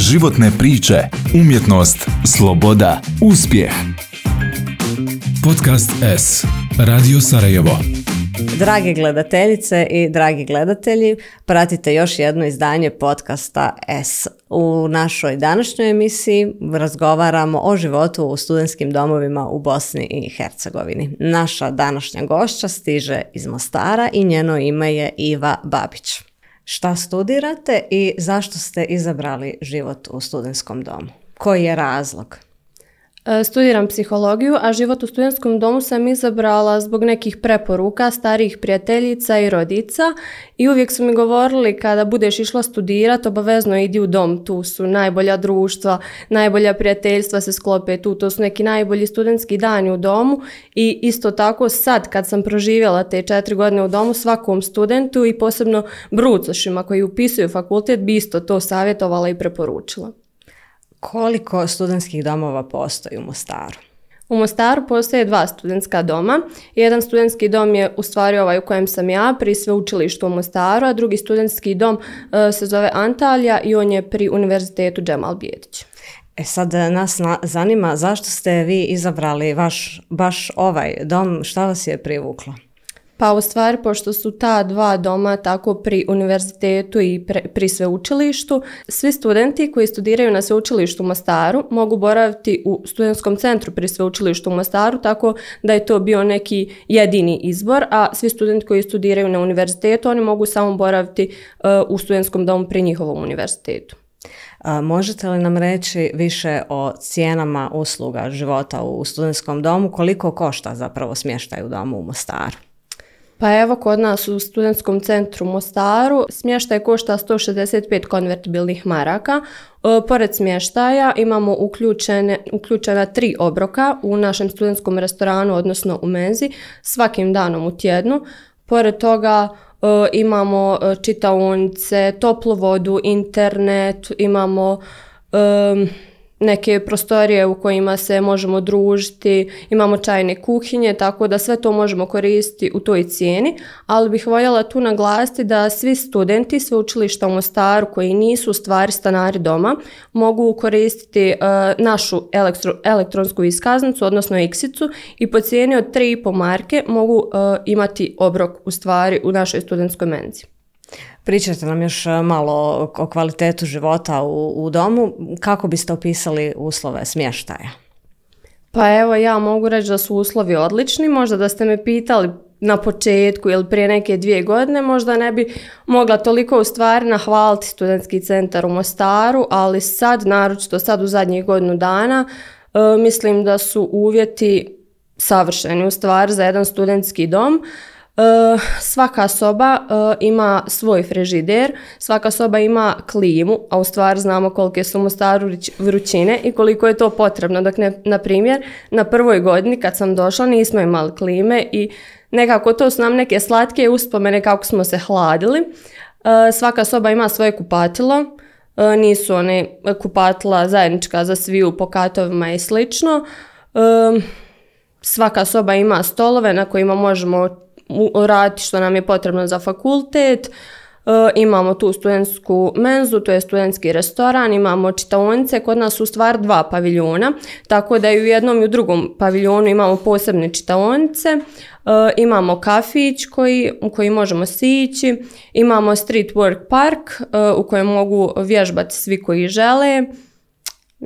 životne priče, umjetnost, sloboda, uspjeh. Podcast S. Radio Sarajevo. Drage gledateljice i dragi gledatelji, pratite još jedno izdanje podcasta S. U našoj današnjoj emisiji razgovaramo o životu u studentskim domovima u Bosni i Hercegovini. Naša današnja gošća stiže iz Mostara i njeno ime je Iva Babić šta studirate i zašto ste izabrali život u studentskom domu? Koji je razlog? E, studiram psihologiju, a život u studentskom domu sam izabrala zbog nekih preporuka starijih prijateljica i rodica i uvijek su mi govorili kada budeš išla studirati, obavezno idi u dom, tu su najbolja društva, najbolja prijateljstva se sklope tu, to su neki najbolji studentski dani u domu i isto tako sad kad sam proživjela te četiri godine u domu svakom studentu i posebno brucošima koji upisuju fakultet bi isto to savjetovala i preporučila koliko studentskih domova postoji u Mostaru? U Mostaru postoje dva studentska doma. Jedan studentski dom je u stvari ovaj u kojem sam ja, pri sveučilištu u Mostaru, a drugi studentski dom e, se zove Antalija i on je pri Univerzitetu Džemal Bijedić. E sad e, nas zanima zašto ste vi izabrali vaš, baš ovaj dom, šta vas je privuklo? Pa u stvari, pošto su ta dva doma tako pri univerzitetu i pre, pri sveučilištu, svi studenti koji studiraju na sveučilištu u Mostaru mogu boraviti u studentskom centru pri sveučilištu u Mostaru, tako da je to bio neki jedini izbor, a svi studenti koji studiraju na univerzitetu, oni mogu samo boraviti e, u studentskom domu pri njihovom univerzitetu. možete li nam reći više o cijenama usluga života u studentskom domu, koliko košta zapravo smještaj u domu u Mostaru? Pa evo kod nas u studentskom centru Mostaru smještaj košta 165 konvertibilnih maraka. E, pored smještaja imamo uključena tri obroka u našem studentskom restoranu, odnosno u menzi, svakim danom u tjednu. Pored toga e, imamo e, čitaonice, toplu vodu, internet, imamo neke prostorije u kojima se možemo družiti, imamo čajne kuhinje, tako da sve to možemo koristiti u toj cijeni, ali bih voljela tu naglasiti da svi studenti sveučilišta u Mostaru koji nisu u stvari stanari doma mogu koristiti e, našu elektronsku iskaznicu, odnosno iksicu i po cijeni od 3,5 marke mogu e, imati obrok u stvari u našoj studentskoj menzi. Pričajte nam još e, malo o kvalitetu života u, u domu. Kako biste opisali uslove smještaja? Pa evo ja mogu reći da su uslovi odlični. Možda da ste me pitali na početku ili prije neke dvije godine možda ne bi mogla toliko u stvari nahvaliti studentski centar u Mostaru, ali sad, naročito sad u zadnjih godinu dana, e, mislim da su uvjeti savršeni u stvari za jedan studentski dom. Eh, svaka soba eh, ima svoj frežider, svaka soba ima klimu, a u stvari znamo kolike su mu staru vrućine i koliko je to potrebno. Dok na primjer, na prvoj godini kad sam došla nismo imali klime i nekako to su nam neke slatke uspomene kako smo se hladili. Eh, svaka soba ima svoje kupatilo, nisu one kupatila zajednička za sviju po katovima i slično. Svaka soba ima stolove na kojima možemo rad što nam je potrebno za fakultet, e, imamo tu studentsku menzu, to je studentski restoran, imamo čitaonice, kod nas su stvar dva paviljona, tako da i u jednom i u drugom paviljonu imamo posebne čitaonice, e, imamo kafić u koji možemo sići, imamo street work park e, u kojem mogu vježbati svi koji žele,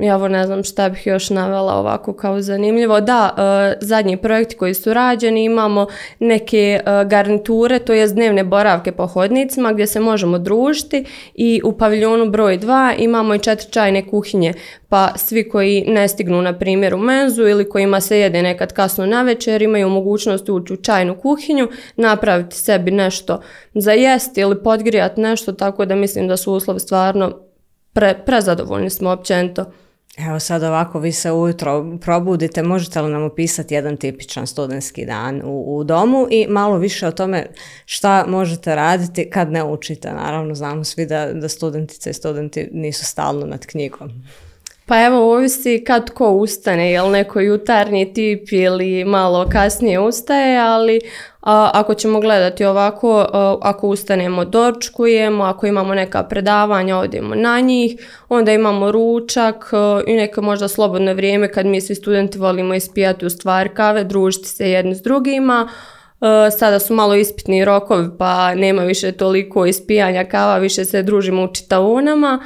ja ovo ne znam šta bih još navela ovako kao zanimljivo. Da, e, zadnji projekti koji su rađeni imamo neke e, garniture, to je dnevne boravke po hodnicima gdje se možemo družiti i u paviljonu broj 2 imamo i četiri čajne kuhinje pa svi koji ne stignu na primjer u menzu ili kojima se jede nekad kasno na večer imaju mogućnost ući u čajnu kuhinju, napraviti sebi nešto za jesti ili podgrijati nešto tako da mislim da su uslovi stvarno prezadovoljni smo općenito. Evo sad ovako, vi se ujutro probudite, možete li nam opisati jedan tipičan studentski dan u, domu i malo više o tome šta možete raditi kad ne učite. Naravno, znamo svi da, da studentice i studenti nisu stalno nad knjigom. Pa evo, ovisi kad ko ustane, jel neko jutarnji tip ili malo kasnije ustaje, ali a, ako ćemo gledati ovako, e, ako ustanemo dočkujemo, ako imamo neka predavanja, odemo na njih, onda imamo ručak e, i neko možda slobodno vrijeme kad mi svi studenti volimo ispijati u stvar kave, družiti se jedni s drugima. E, sada su malo ispitni rokovi pa nema više toliko ispijanja kava, više se družimo u čitaonama,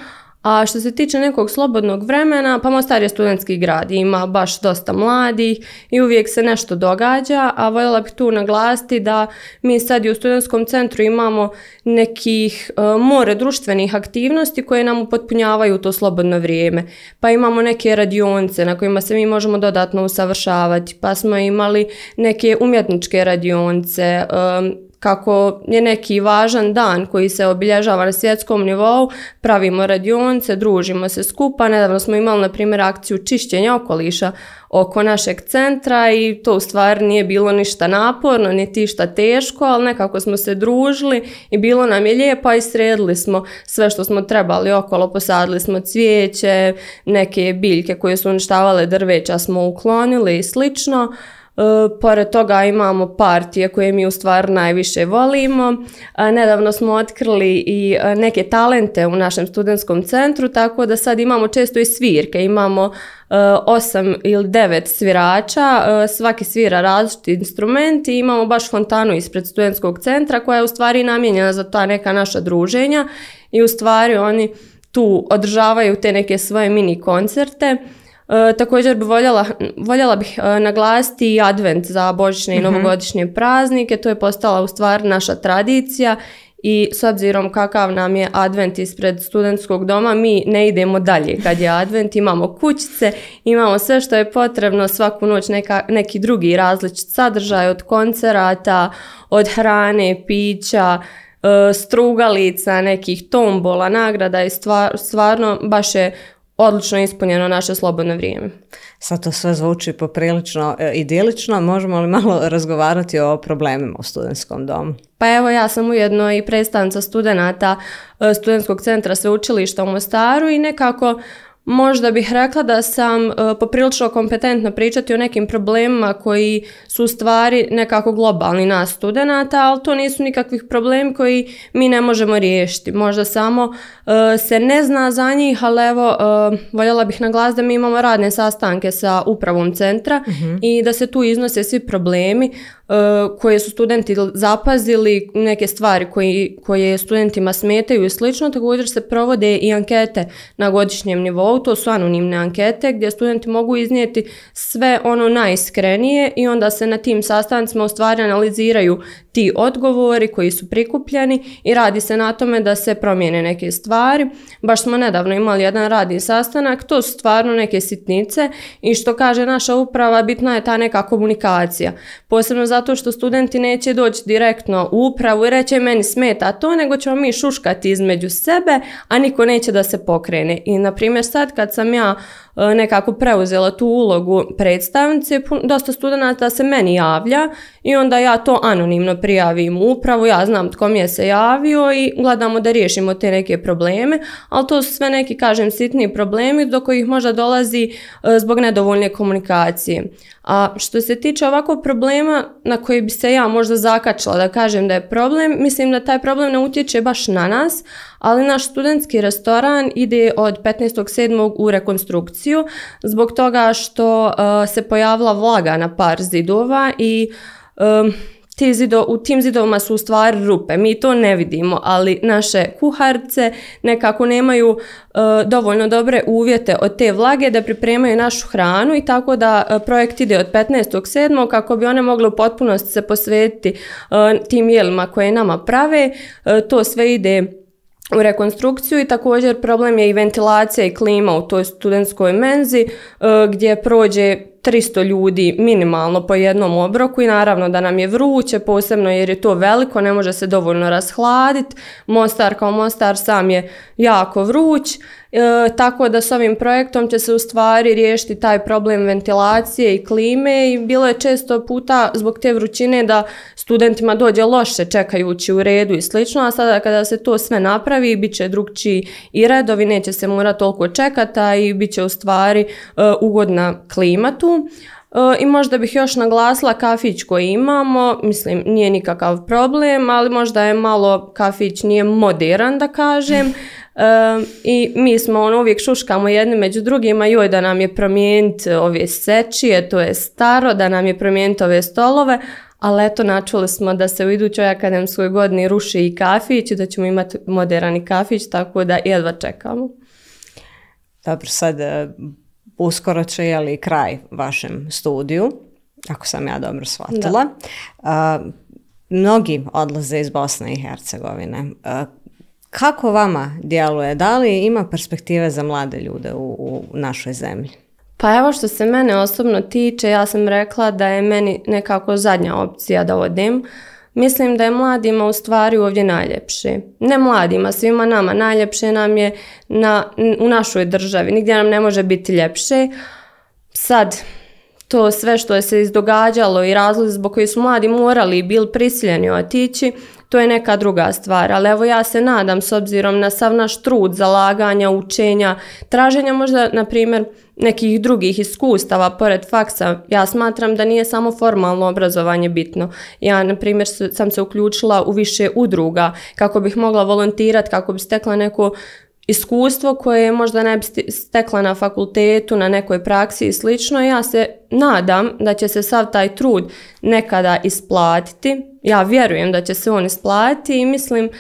a što se tiče nekog slobodnog vremena, pa Mostar je studentski grad, ima baš dosta mladih i uvijek se nešto događa, a voljela bih tu naglasiti da mi sad i u studentskom centru imamo nekih e, more društvenih aktivnosti koje nam upotpunjavaju to slobodno vrijeme. Pa imamo neke radionce na kojima se mi možemo dodatno usavršavati, pa smo imali neke umjetničke radionce, e, kako je neki važan dan koji se obilježava na svjetskom nivou, pravimo radionice, družimo se skupa. Nedavno smo imali, na primjer, akciju čišćenja okoliša oko našeg centra i to u stvari nije bilo ništa naporno, niti tišta teško, ali nekako smo se družili i bilo nam je lijepo i sredili smo sve što smo trebali okolo, posadili smo cvijeće, neke biljke koje su uništavale drveća smo uklonili i slično. E, pored toga imamo partije koje mi u stvari najviše volimo. E, nedavno smo otkrili i e, neke talente u našem studentskom centru, tako da sad imamo često i svirke. Imamo osam ili devet svirača, svaki svira različiti instrument i imamo baš fontanu ispred studentskog centra koja je u stvari namijenjena za ta neka naša druženja i u stvari oni tu održavaju te neke svoje mini koncerte. E, također bi voljela, voljela bih e, naglasiti i advent za božićne i mhm. novogodišnje praznike. To je postala u stvar naša tradicija i s obzirom kakav nam je advent ispred studentskog doma, mi ne idemo dalje kad je advent, imamo kućice, imamo sve što je potrebno, svaku noć neka, neki drugi različit sadržaj od koncerata, od hrane, pića, e, strugalica, nekih tombola, nagrada i stvarno baš je odlično ispunjeno naše slobodno vrijeme. Sad to sve zvuči poprilično e, idilično, možemo li malo razgovarati o problemima u studentskom domu? Pa evo ja sam ujedno i predstavnica studenata e, studentskog centra sveučilišta u Mostaru i nekako Možda bih rekla da sam e, poprilično kompetentna pričati o nekim problemima koji su u stvari nekako globalni nas studenata, ali to nisu nikakvih problem koji mi ne možemo riješiti. Možda samo e, se ne zna za njih, ali evo e, voljela bih naglas da mi imamo radne sastanke sa upravom centra mhm. i da se tu iznose svi problemi E, koje su studenti zapazili, neke stvari koji, koje studentima smetaju i slično. Također se provode i ankete na godišnjem nivou, to su anonimne ankete gdje studenti mogu iznijeti sve ono najiskrenije i onda se na tim sastancima u stvari analiziraju ti odgovori koji su prikupljeni i radi se na tome da se promijene neke stvari. Baš smo nedavno imali jedan radni sastanak, to su stvarno neke sitnice i što kaže naša uprava bitna je ta neka komunikacija. Posebno zato što studenti neće doći direktno u upravu i reći meni smeta to, nego ćemo mi šuškati između sebe, a niko neće da se pokrene. I na primjer sad kad sam ja E, nekako preuzela tu ulogu predstavnice, dosta studenta se meni javlja i onda ja to anonimno prijavim upravo, ja znam tko mi je se javio i gledamo da riješimo te neke probleme, ali to su sve neki, kažem, sitni problemi do kojih možda dolazi e, zbog nedovoljne komunikacije. A što se tiče ovakvog problema na koji bi se ja možda zakačila da kažem da je problem, mislim da taj problem ne utječe baš na nas, ali naš studentski restoran ide od 15.7. u rekonstrukciju zbog toga što eh, se pojavila vlaga na par zidova i u tim zidovima su u stvari rupe, mi to ne vidimo, ali naše kuharce nekako nemaju eh, dovoljno dobre uvjete od te vlage da pripremaju našu hranu i tako da eh, projekt ide od 15.7. kako bi one mogle u potpunosti se posvetiti tim jelima koje nama prave, to sve ide u rekonstrukciju i također problem je i ventilacija i klima u toj studentskoj menzi e, gdje prođe 300 ljudi minimalno po jednom obroku i naravno da nam je vruće, posebno jer je to veliko, ne može se dovoljno rashladiti. Mostar kao Mostar sam je jako vruć, e, tako da s ovim projektom će se u stvari riješiti taj problem ventilacije i klime i bilo je često puta zbog te vrućine da studentima dođe loše čekajući u redu i slično, a sada kada se to sve napravi bit će drugčiji i redovi, neće se morati toliko čekati i bit će u stvari e, ugodna klima E, I možda bih još naglasila kafić koji imamo, mislim nije nikakav problem, ali možda je malo kafić nije modern da kažem. E, I mi smo ono uvijek šuškamo jedni među drugima, joj da nam je promijent ove sečije, to je staro, da nam je promijenit ove stolove, ali eto načuli smo da se u idućoj akademskoj godini ruši i kafić i da ćemo imati moderan kafić, tako da jedva čekamo. Dobro, sad e, uskoro će jeli kraj vašem studiju, ako sam ja dobro shvatila. mnogi odlaze iz Bosne i Hercegovine. kako vama djeluje? Da li ima perspektive za mlade ljude u, u našoj zemlji? Pa evo što se mene osobno tiče, ja sam rekla da je meni nekako zadnja opcija da odem. Mislim da je mladima u stvari ovdje najljepše. Ne mladima, svima nama. Najljepše nam je na, u našoj državi. Nigdje nam ne može biti ljepše. Sad, to sve što je se izdogađalo i razlozi zbog koji su mladi morali i bili prisiljeni otići, to je neka druga stvar. Ali evo ja se nadam s obzirom na sav naš trud, zalaganja, učenja, traženja možda, na primjer, nekih drugih iskustava pored faksa. Ja smatram da nije samo formalno obrazovanje bitno. Ja, na primjer, sam se uključila u više udruga kako bih mogla volontirati, kako bi stekla neko iskustvo koje možda ne bi stekla na fakultetu, na nekoj praksi i slično. Ja se nadam da će se sav taj trud nekada isplatiti ja vjerujem da će se on isplatiti i mislim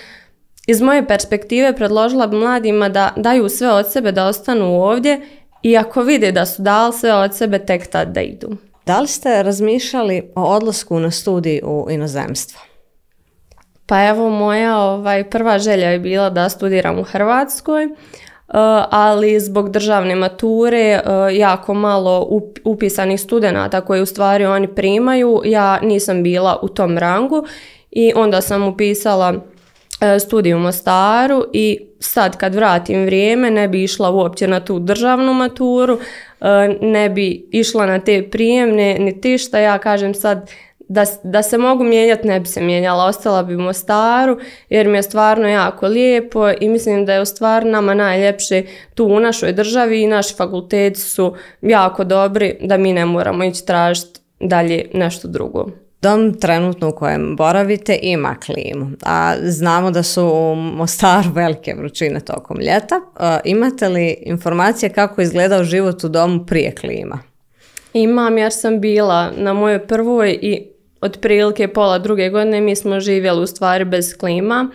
iz moje perspektive predložila bi mladima da daju sve od sebe da ostanu ovdje i ako vide da su dali sve od sebe tek tad da idu. Da li ste razmišljali o odlasku na studij u inozemstvo? Pa evo moja ovaj, prva želja je bila da studiram u Hrvatskoj. E, ali zbog državne mature e, jako malo upisanih studenata koje u stvari oni primaju, ja nisam bila u tom rangu i onda sam upisala e, studiju u Mostaru i sad kad vratim vrijeme ne bi išla uopće na tu državnu maturu, ne bi išla na te prijemne, niti šta ja kažem sad da, da se mogu mijenjati, ne bi se mijenjala, ostala bi u Mostaru jer mi je stvarno jako lijepo i mislim da je u stvar nama najljepše tu u našoj državi i naši fakulteti su jako dobri da mi ne moramo ići tražiti dalje nešto drugo. Dom trenutno u kojem boravite ima klimu, a znamo da su u Mostaru velike vrućine tokom ljeta. E, imate li informacije kako je izgledao život u domu prije klima? Imam jer sam bila na mojoj prvoj i otprilike pola druge godine mi smo živjeli u stvari bez klima.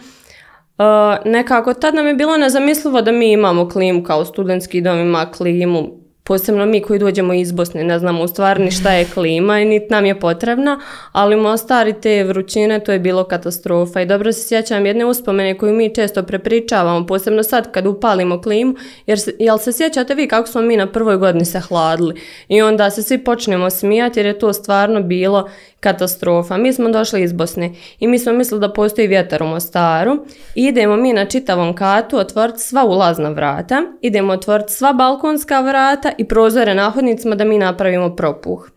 Uh, nekako tad nam je bilo nezamislivo da mi imamo klimu kao studentski dom ima klimu, posebno mi koji dođemo iz Bosne, ne znamo u stvari ni šta je klima i niti nam je potrebna, ali Mostar i te vrućine to je bilo katastrofa i dobro se sjećam jedne uspomene koju mi često prepričavamo, posebno sad kad upalimo klimu, jer se, jel se sjećate vi kako smo mi na prvoj godini se hladili i onda se svi počnemo smijati jer je to stvarno bilo katastrofa. Mi smo došli iz Bosne i mi smo mislili da postoji vjetar u Mostaru i idemo mi na čitavom katu otvoriti sva ulazna vrata, idemo otvoriti sva balkonska vrata i prozore na hodnicima da mi napravimo propuh.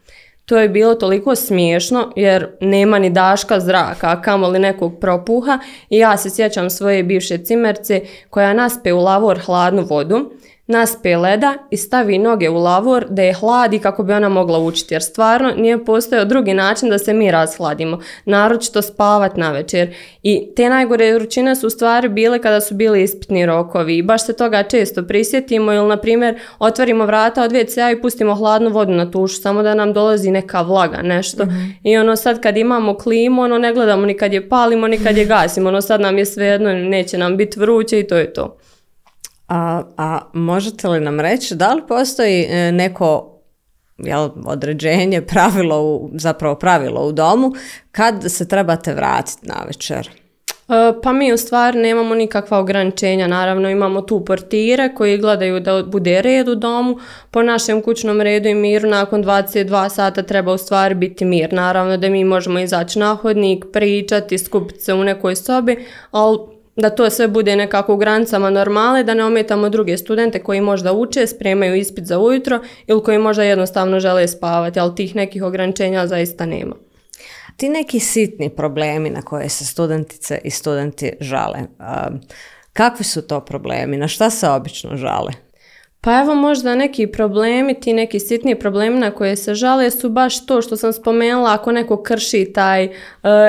To je bilo toliko smiješno jer nema ni daška zraka, a kamoli nekog propuha i ja se sjećam svoje bivše cimerce koja naspe u lavor hladnu vodu naspije leda i stavi noge u lavor da je hladi kako bi ona mogla učiti jer stvarno nije postojao drugi način da se mi rashladimo, naročito spavat na večer. I te najgore ručine su u stvari bile kada su bili ispitni rokovi i baš se toga često prisjetimo ili na primjer otvorimo vrata od wc i pustimo hladnu vodu na tušu samo da nam dolazi neka vlaga, nešto. Mhm. I ono sad kad imamo klimu, ono ne gledamo ni kad je palimo ni kad je gasimo, ono sad nam je svejedno, neće nam biti vruće i to je to. A, a možete li nam reći da li postoji e, neko jel, određenje, pravilo, u, zapravo pravilo u domu, kad se trebate vratiti na večer? E, pa mi u stvari nemamo nikakva ograničenja, naravno imamo tu portire koji gledaju da bude red u domu, po našem kućnom redu i miru nakon 22 sata treba u stvari biti mir, naravno da mi možemo izaći na hodnik, pričati, skupiti se u nekoj sobi, ali da to sve bude nekako u granicama normale, da ne ometamo druge studente koji možda uče, spremaju ispit za ujutro ili koji možda jednostavno žele spavati, ali tih nekih ograničenja zaista nema. Ti neki sitni problemi na koje se studentice i studenti žale, kakvi su to problemi, na šta se obično žale? Pa evo možda neki problemi, ti neki sitni problemi na koje se žale su baš to što sam spomenula ako neko krši taj e,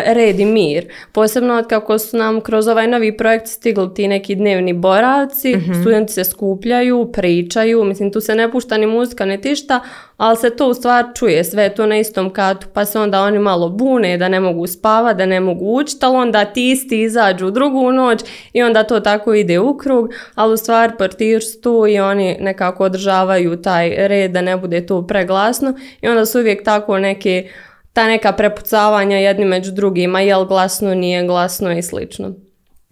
red i mir. Posebno od kako su nam kroz ovaj novi projekt stigli ti neki dnevni boravci, mhm. studenti se skupljaju, pričaju, mislim tu se ne pušta ni muzika, ni tišta, ali se to u stvar čuje, sve to na istom katu, pa se onda oni malo bune da ne mogu spavati, da ne mogu ući, ali onda ti isti izađu u drugu noć i onda to tako ide u krug, ali u stvar portir su tu i oni nekako održavaju taj red da ne bude to preglasno i onda su uvijek tako neke ta neka prepucavanja jedni među drugima, jel glasno, nije glasno i slično.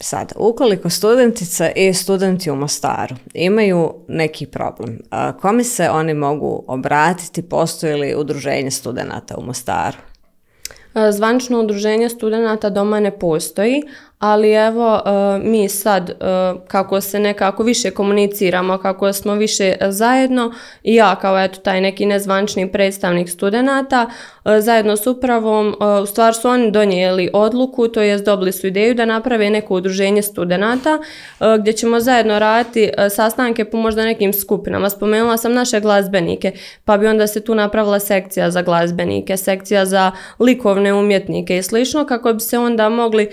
Sad, ukoliko studentica i studenti u Mostaru imaju neki problem, kome se oni mogu obratiti, postoji li udruženje studenata u Mostaru? E, Zvančno udruženje studenata doma ne postoji, ali evo e, mi sad e, kako se nekako više komuniciramo, kako smo više zajedno i ja kao eto taj neki nezvančni predstavnik studenata e, zajedno s upravom u stvar su oni donijeli odluku, to jest dobili su ideju da naprave neko udruženje studenata gdje ćemo zajedno raditi sastanke po možda nekim skupinama. Spomenula sam naše glazbenike, pa bi onda se tu napravila sekcija za glazbenike, sekcija za likovne umjetnike i slično kako bi se onda mogli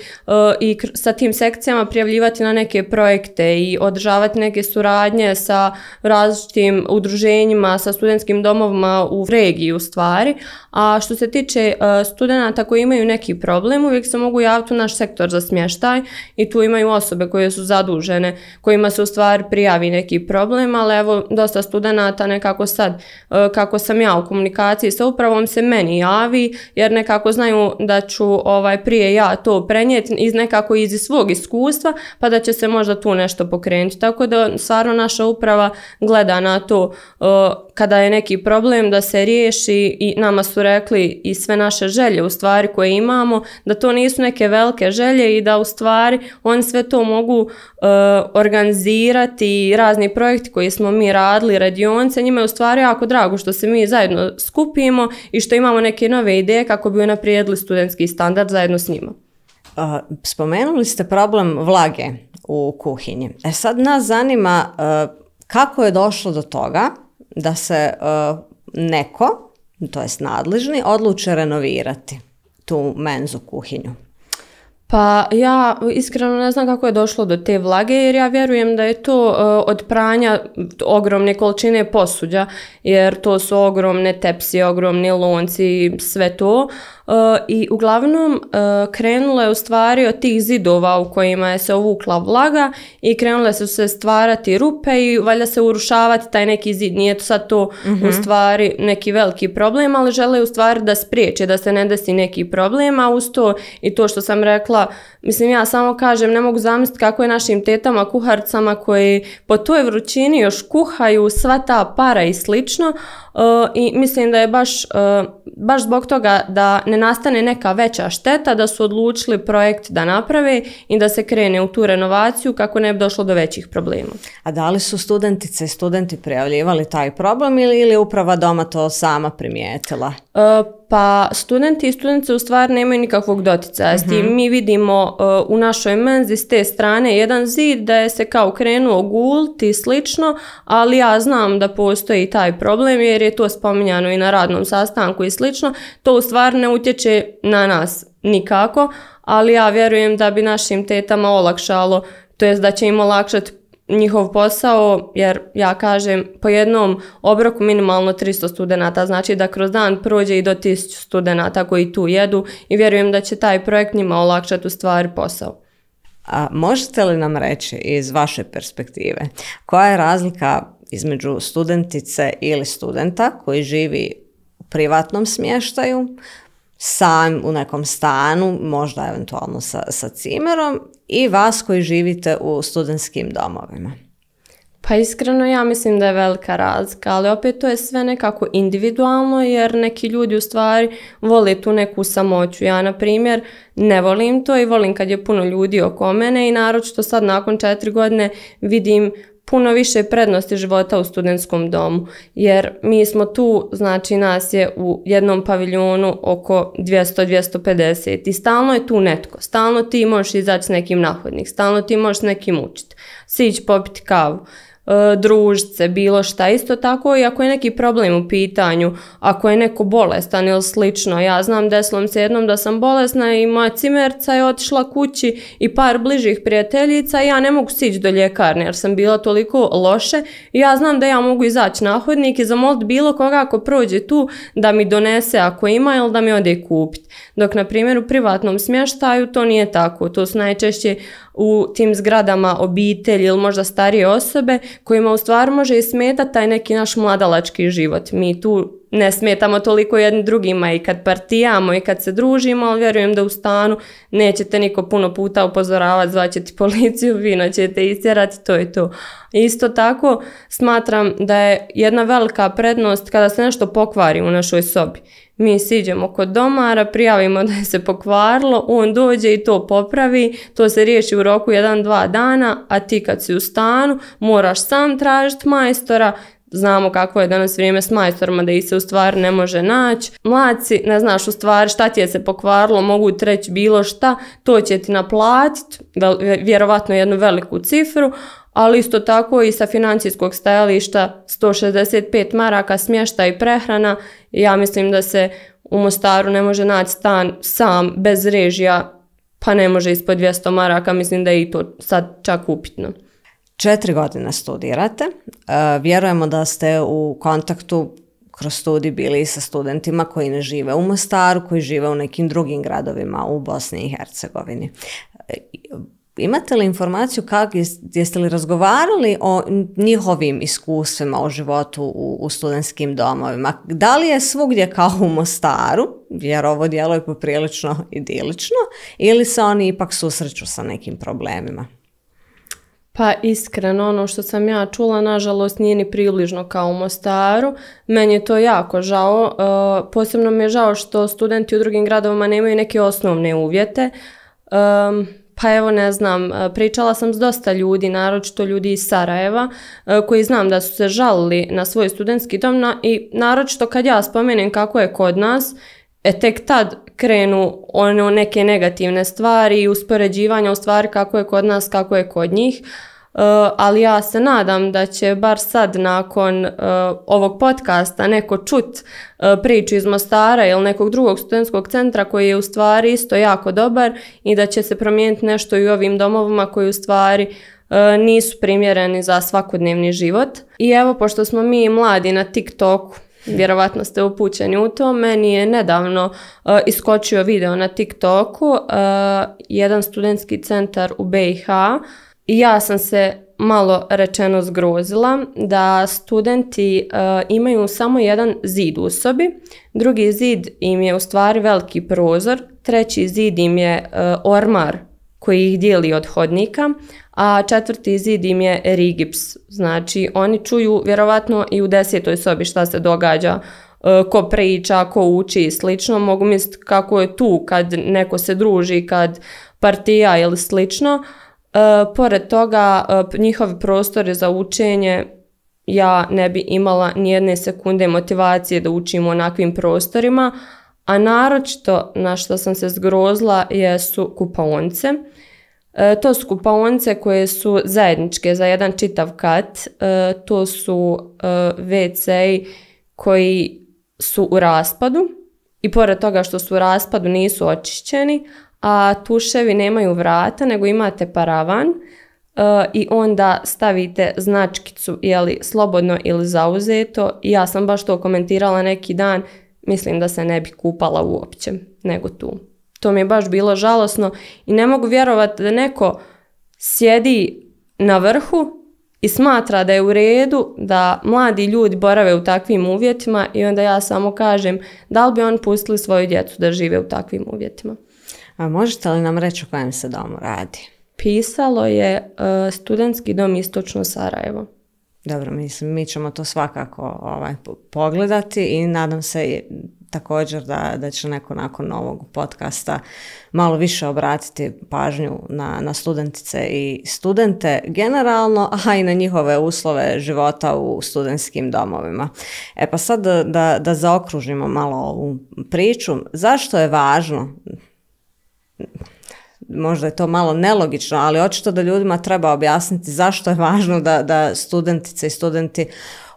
i sa tim sekcijama prijavljivati na neke projekte i održavati neke suradnje sa različitim udruženjima, sa studentskim domovima u regiji u stvari. A što se tiče e, studenata koji imaju neki problem, uvijek se mogu javiti u naš sektor za smještaj i tu imaju osobe koje su zadužene, kojima se u stvari prijavi neki problem, ali evo dosta studenata nekako sad, e, kako sam ja u komunikaciji sa upravom, se meni javi jer nekako znaju da ću ovaj prije ja to prenijeti iz nekako nekako iz svog iskustva pa da će se možda tu nešto pokrenuti. Tako da stvarno naša uprava gleda na to e, kada je neki problem da se riješi i nama su rekli i sve naše želje u stvari koje imamo, da to nisu neke velike želje i da u stvari oni sve to mogu e, organizirati i razni projekti koji smo mi radili, radionice, njima je u stvari jako drago što se mi zajedno skupimo i što imamo neke nove ideje kako bi unaprijedili studentski standard zajedno s njima. Spomenuli ste problem vlage u kuhinji. E sad nas zanima e, kako je došlo do toga da se e, neko, to jest nadležni, odluče renovirati tu menzu kuhinju. Pa ja iskreno ne znam kako je došlo do te vlage jer ja vjerujem da je to e, od pranja ogromne količine posuđa jer to su ogromne tepsi, ogromni lonci, sve to. E, i uglavnom e, krenula je u stvari od tih zidova u kojima je se ovukla vlaga i krenule su se stvarati rupe i valjda se urušavati taj neki zid. Nije to sad to u mhm. stvari neki veliki problem, ali žele u stvari da spriječe, da se ne desi neki problem, a uz to i to što sam rekla, mislim ja samo kažem, ne mogu zamisliti kako je našim tetama, kuharcama koji po toj vrućini još kuhaju sva ta para i slično, E, i mislim da je baš, e, baš zbog toga da ne nastane neka veća šteta da su odlučili projekt da naprave i da se krene u tu renovaciju kako ne bi došlo do većih problema. A da li su studentice i studenti prijavljivali taj problem ili, ili je uprava doma to sama primijetila? E, pa studenti i studentice u stvari nemaju nikakvog doticaja s tim. Mhm. Mi vidimo u našoj menzi s te strane jedan zid da je se kao krenuo gult i slično, ali ja znam da postoji taj problem jer je je to spominjano i na radnom sastanku i slično, to u stvari ne utječe na nas nikako, ali ja vjerujem da bi našim tetama olakšalo, to jest da će im olakšati njihov posao, jer ja kažem po jednom obroku minimalno 300 studenata, znači da kroz dan prođe i do 1000 studenata koji tu jedu i vjerujem da će taj projekt njima olakšati u stvari posao. A možete li nam reći iz vaše perspektive koja je razlika između studentice ili studenta koji živi u privatnom smještaju, sam u nekom stanu, možda eventualno sa, sa cimerom i vas koji živite u studentskim domovima. Pa iskreno ja mislim da je velika razlika, ali opet to je sve nekako individualno jer neki ljudi u stvari vole tu neku samoću. Ja na primjer ne volim to i volim kad je puno ljudi oko mene i naročito sad nakon četiri godine vidim puno više prednosti života u studentskom domu, jer mi smo tu, znači nas je u jednom paviljonu oko 200-250 i stalno je tu netko, stalno ti možeš izaći s nekim nahodnik, stalno ti možeš s nekim učiti, sići popiti kavu, E, družice, bilo šta. Isto tako i ako je neki problem u pitanju, ako je neko bolestan ili slično. Ja znam deslom se jednom da sam bolesna i moja cimerca je otišla kući i par bližih prijateljica i ja ne mogu sići do ljekarne jer sam bila toliko loše. Ja znam da ja mogu izaći na hodnik i zamoliti bilo koga ako prođe tu da mi donese ako ima ili da mi ode kupiti. Dok na primjer u privatnom smještaju to nije tako. To su najčešće u tim zgradama obitelji ili možda starije osobe kojima u stvari može i smetati taj neki naš mladalački život. Mi tu ne smetamo toliko jednim drugima i kad partijamo i kad se družimo, ali vjerujem da u stanu nećete niko puno puta upozoravati, zvaćete policiju, vino ćete istjerati, to je to. Isto tako smatram da je jedna velika prednost kada se nešto pokvari u našoj sobi. Mi siđemo kod domara, prijavimo da je se pokvarilo, on dođe i to popravi, to se riješi u roku 1-2 dana, a ti kad si u stanu moraš sam tražiti majstora, Znamo kako je danas vrijeme s majstorima da ih se u stvari ne može naći. mladci ne znaš u stvari šta ti je se pokvarilo, mogu treći bilo šta, to će ti naplatiti, vjerovatno jednu veliku cifru, ali isto tako i sa financijskog stajališta 165 maraka smješta i prehrana. Ja mislim da se u Mostaru ne može naći stan sam bez režija, pa ne može ispod 200 maraka, mislim da je i to sad čak upitno. Četiri godine studirate, e, vjerujemo da ste u kontaktu kroz studij bili sa studentima koji ne žive u Mostaru, koji žive u nekim drugim gradovima u Bosni i Hercegovini e, Imate li informaciju kako jeste li razgovarali o njihovim iskustvima o životu u, u studentskim domovima? Da li je svugdje kao u Mostaru, jer ovo djeluje je poprilično idilično, ili se oni ipak susreću sa nekim problemima? Pa iskreno, ono što sam ja čula, nažalost, nije ni približno kao u Mostaru. Meni je to jako žao. E, posebno mi je žao što studenti u drugim gradovima nemaju neke osnovne uvjete. Pa evo ne znam, e, pričala sam s dosta ljudi, naročito ljudi iz Sarajeva, e, koji znam da su se žalili na svoj studentski dom i naročito kad ja spomenem kako je kod nas, e tek tad krenu ono neke negativne stvari i uspoređivanja u stvari kako je kod nas, kako je kod njih. Eh, ali ja se nadam da će bar sad nakon eh, ovog podcasta neko čut eh, priču iz Mostara ili nekog drugog studentskog centra koji je u stvari isto jako dobar i da će se promijeniti nešto i u ovim domovima koji u stvari nisu primjereni za svakodnevni život. I evo, pošto smo mi mladi na TikToku, vjerovatno ste upućeni u to, meni je nedavno iskočio video na TikToku, jedan studentski centar u BiH ja sam se malo rečeno zgrozila da studenti e, imaju samo jedan zid u sobi, drugi zid im je u stvari veliki prozor, treći zid im je e, ormar koji ih dijeli od hodnika, a četvrti zid im je rigips. Znači oni čuju vjerovatno i u desetoj sobi šta se događa e, ko priča, ko uči i slično. Mogu misliti kako je tu kad neko se druži, kad partija ili slično, E, pored toga, e, njihovi prostori za učenje ja ne bi imala ni jedne sekunde motivacije da učim u onakvim prostorima, a naročito na što sam se zgrozila jesu kupaonce. E, to su kupaonce koje su zajedničke za jedan čitav kat, to su e, koji su u raspadu i pored toga što su u raspadu nisu očišćeni, a tuševi nemaju vrata, nego imate paravan e, i onda stavite značkicu je li slobodno ili zauzeto. i Ja sam baš to komentirala neki dan, mislim da se ne bi kupala uopće nego tu. To mi je baš bilo žalosno i ne mogu vjerovati da neko sjedi na vrhu i smatra da je u redu da mladi ljudi borave u takvim uvjetima i onda ja samo kažem da li bi on pustili svoju djecu da žive u takvim uvjetima. A možete li nam reći o kojem se domu radi? Pisalo je e, studentski dom Istočno Sarajevo. Dobro, mislim, mi ćemo to svakako ovaj, pogledati i nadam se također da, da će neko nakon ovog podcasta malo više obratiti pažnju na, na studentice i studente generalno, a i na njihove uslove života u studentskim domovima. E pa sad da, da, da zaokružimo malo ovu priču. Zašto je važno možda je to malo nelogično, ali očito da ljudima treba objasniti zašto je važno da, da studentice i studenti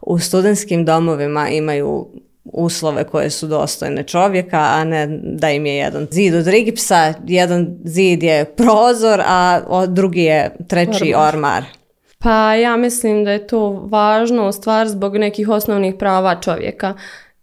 u studentskim domovima imaju uslove koje su dostojne čovjeka, a ne da im je jedan zid od rigipsa, jedan zid je prozor, a drugi je treći ormar. ormar. Pa ja mislim da je to važno stvar zbog nekih osnovnih prava čovjeka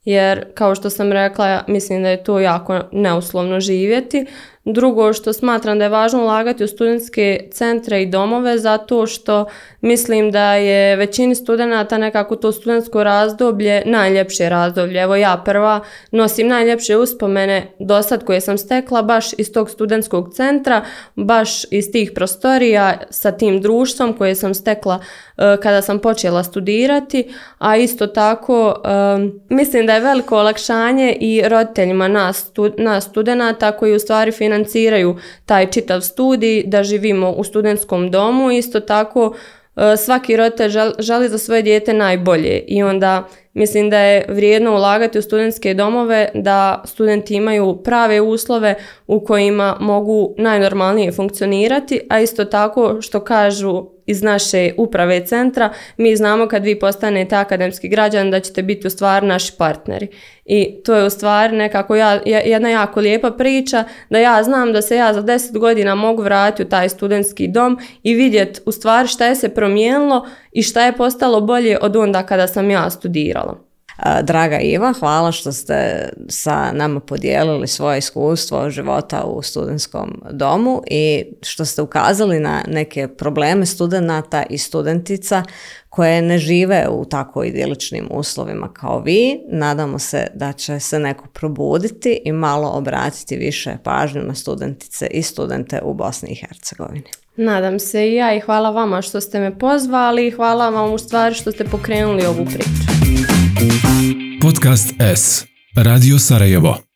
jer kao što sam rekla, mislim da je to jako neuslovno živjeti. Drugo što smatram da je važno ulagati u studentske centre i domove zato što mislim da je većini studenata nekako to studentsko razdoblje najljepše razdoblje. Evo ja prva nosim najljepše uspomene do sad koje sam stekla baš iz tog studentskog centra, baš iz tih prostorija sa tim društvom koje sam stekla e, kada sam počela studirati, a isto tako e, mislim da je veliko olakšanje i roditeljima nas, stu, studenata koji u stvari financiraju taj čitav studij, da živimo u studentskom domu. Isto tako e, svaki roditelj želi za svoje dijete najbolje i onda Mislim da je vrijedno ulagati u studentske domove da studenti imaju prave uslove u kojima mogu najnormalnije funkcionirati, a isto tako što kažu iz naše uprave centra, mi znamo kad vi postanete akademski građan da ćete biti u stvari naši partneri. I to je u stvari nekako jedna jako lijepa priča da ja znam da se ja za 10 godina mogu vratiti u taj studentski dom i vidjeti u stvari šta je se promijenilo i šta je postalo bolje od onda kada sam ja studirala. Draga Iva, hvala što ste sa nama podijelili svoje iskustvo života u studentskom domu i što ste ukazali na neke probleme studenata i studentica koje ne žive u tako idiličnim uslovima kao vi. Nadamo se da će se neko probuditi i malo obratiti više pažnju na studentice i studente u Bosni i Hercegovini. Nadam se i ja i hvala vama što ste me pozvali i hvala vam u stvari što ste pokrenuli ovu priču. Podcast S. Radio Sarajevo.